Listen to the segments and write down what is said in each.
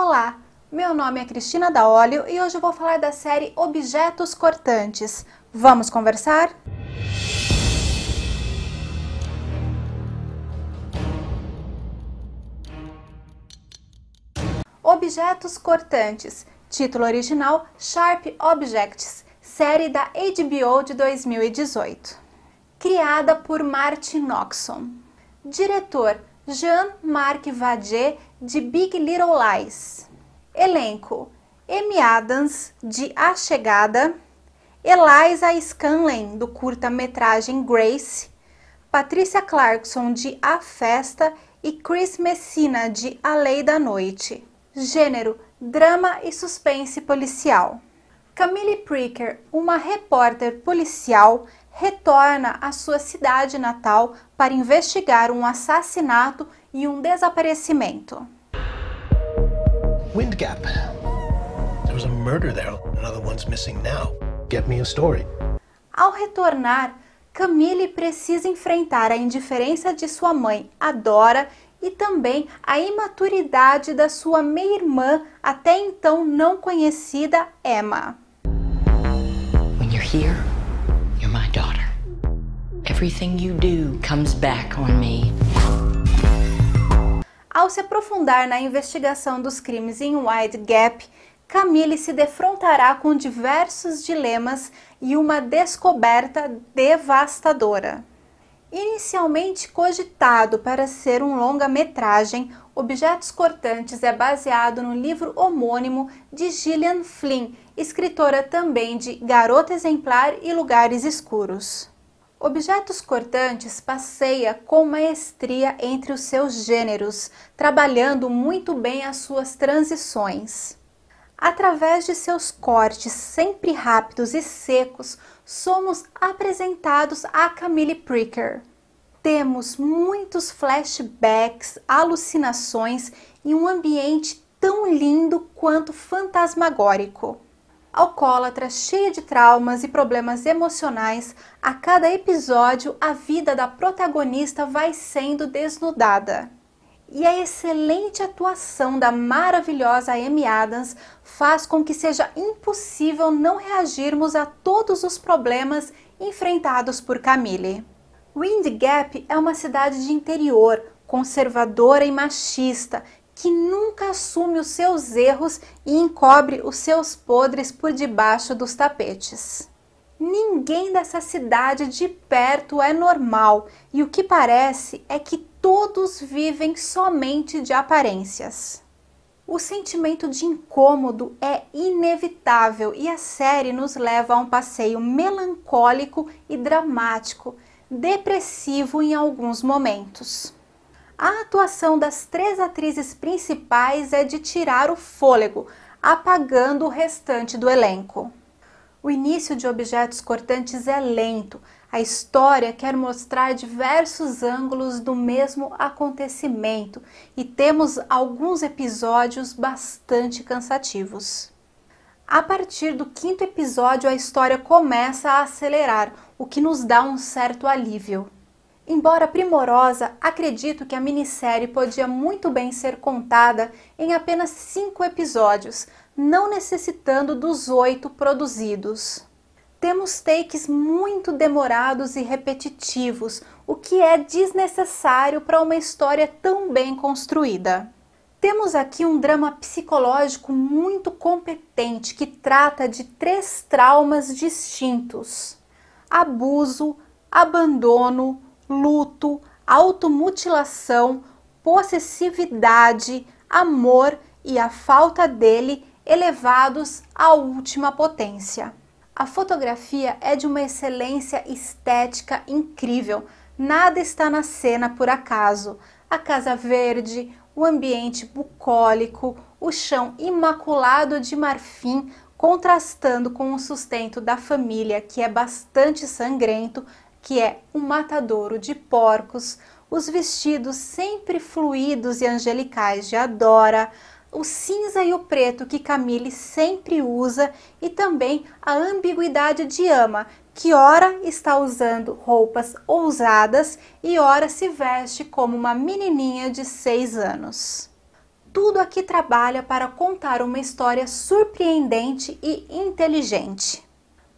Olá, meu nome é Cristina da Óleo e hoje vou falar da série Objetos Cortantes. Vamos conversar? Objetos Cortantes, título original Sharp Objects, série da HBO de 2018. Criada por Martin Noxon. Diretor Jean-Marc Vadier de Big Little Lies. Elenco: Amy Adams de A Chegada, Eliza Scanlon do curta-metragem Grace, Patrícia Clarkson de A Festa e Chris Messina de A Lei da Noite. Gênero: drama e suspense policial. Camille Pricker, uma repórter policial, retorna à sua cidade natal para investigar um assassinato e um desaparecimento. Wind There was a murder there. Another one's missing now. Get me a story. Ao retornar, Camille precisa enfrentar a indiferença de sua mãe, Adora, e também a imaturidade da sua meia-irmã, até então não conhecida, Emma here, you're my daughter. Everything you do comes back on me. Ao se aprofundar na investigação dos crimes em Wide Gap, Camille se defrontará com diversos dilemas e uma descoberta devastadora. Inicialmente cogitado para ser um longa-metragem, Objetos Cortantes é baseado no livro homônimo de Gillian Flynn, escritora também de Garota Exemplar e Lugares Escuros. Objetos Cortantes passeia com maestria entre os seus gêneros, trabalhando muito bem as suas transições. Através de seus cortes sempre rápidos e secos, somos apresentados a Camille Pricker temos muitos flashbacks, alucinações e um ambiente tão lindo quanto fantasmagórico. Alcoólatra, cheia de traumas e problemas emocionais, a cada episódio a vida da protagonista vai sendo desnudada. E a excelente atuação da maravilhosa Amy Adams faz com que seja impossível não reagirmos a todos os problemas enfrentados por Camille. Wind Gap é uma cidade de interior, conservadora e machista, que nunca assume os seus erros e encobre os seus podres por debaixo dos tapetes. Ninguém dessa cidade de perto é normal e o que parece é que todos vivem somente de aparências. O sentimento de incômodo é inevitável e a série nos leva a um passeio melancólico e dramático depressivo em alguns momentos. A atuação das três atrizes principais é de tirar o fôlego, apagando o restante do elenco. O início de Objetos Cortantes é lento. A história quer mostrar diversos ângulos do mesmo acontecimento e temos alguns episódios bastante cansativos. A partir do quinto episódio, a história começa a acelerar, o que nos dá um certo alívio. Embora primorosa, acredito que a minissérie podia muito bem ser contada em apenas cinco episódios, não necessitando dos oito produzidos. Temos takes muito demorados e repetitivos, o que é desnecessário para uma história tão bem construída. Temos aqui um drama psicológico muito competente que trata de três traumas distintos abuso, abandono, luto, automutilação, possessividade, amor e a falta dele elevados à última potência. A fotografia é de uma excelência estética incrível. Nada está na cena por acaso. A casa verde, o ambiente bucólico, o chão imaculado de marfim, contrastando com o sustento da família, que é bastante sangrento, que é um matadouro de porcos, os vestidos sempre fluidos e angelicais de Adora, o cinza e o preto que Camille sempre usa e também a ambiguidade de Ama, que ora está usando roupas ousadas e ora se veste como uma menininha de 6 anos tudo aqui trabalha para contar uma história surpreendente e inteligente.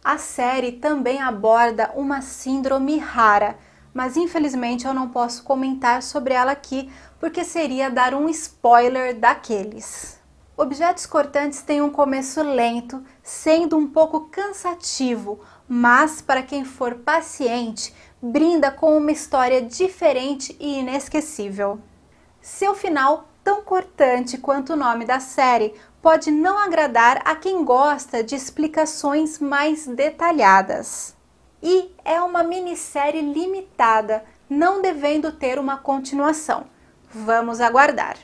A série também aborda uma síndrome rara, mas infelizmente eu não posso comentar sobre ela aqui porque seria dar um spoiler daqueles. Objetos cortantes têm um começo lento, sendo um pouco cansativo, mas para quem for paciente, brinda com uma história diferente e inesquecível. Seu final tão cortante quanto o nome da série pode não agradar a quem gosta de explicações mais detalhadas. E é uma minissérie limitada, não devendo ter uma continuação. Vamos aguardar.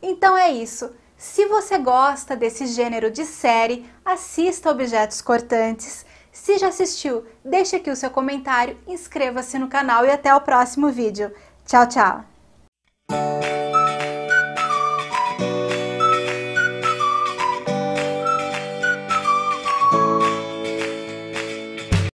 Então é isso. Se você gosta desse gênero de série, assista Objetos Cortantes. Se já assistiu, deixe aqui o seu comentário, inscreva-se no canal e até o próximo vídeo. Tchau, tchau!